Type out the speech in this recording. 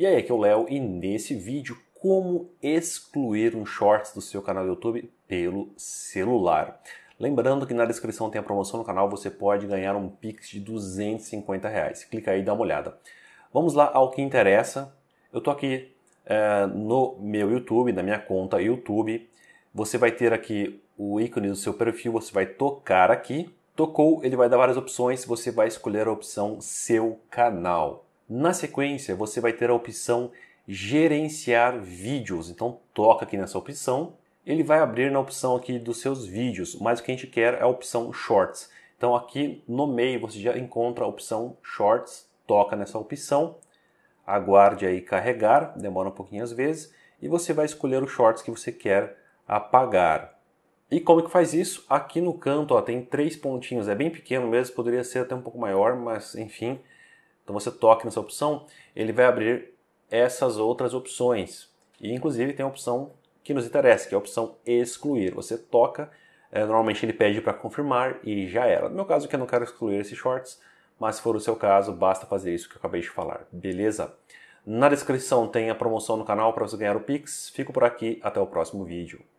E aí, aqui é o Léo e nesse vídeo como excluir um shorts do seu canal do YouTube pelo celular. Lembrando que na descrição tem a promoção no canal, você pode ganhar um Pix de 250 reais. Clica aí e dá uma olhada. Vamos lá ao que interessa. Eu tô aqui é, no meu YouTube, na minha conta YouTube. Você vai ter aqui o ícone do seu perfil, você vai tocar aqui. Tocou, ele vai dar várias opções, você vai escolher a opção Seu Canal. Na sequência, você vai ter a opção gerenciar vídeos. Então toca aqui nessa opção. Ele vai abrir na opção aqui dos seus vídeos, mas o que a gente quer é a opção Shorts. Então aqui no meio você já encontra a opção Shorts, toca nessa opção, aguarde aí carregar, demora um pouquinho às vezes, e você vai escolher os Shorts que você quer apagar. E como que faz isso? Aqui no canto ó, tem três pontinhos, é bem pequeno mesmo, poderia ser até um pouco maior, mas enfim, então você toca nessa opção, ele vai abrir essas outras opções. E inclusive tem a opção que nos interessa, que é a opção excluir. Você toca, é, normalmente ele pede para confirmar e já era. No meu caso, que eu não quero excluir esses shorts, mas se for o seu caso, basta fazer isso que eu acabei de falar, beleza? Na descrição tem a promoção no canal para você ganhar o Pix. Fico por aqui, até o próximo vídeo.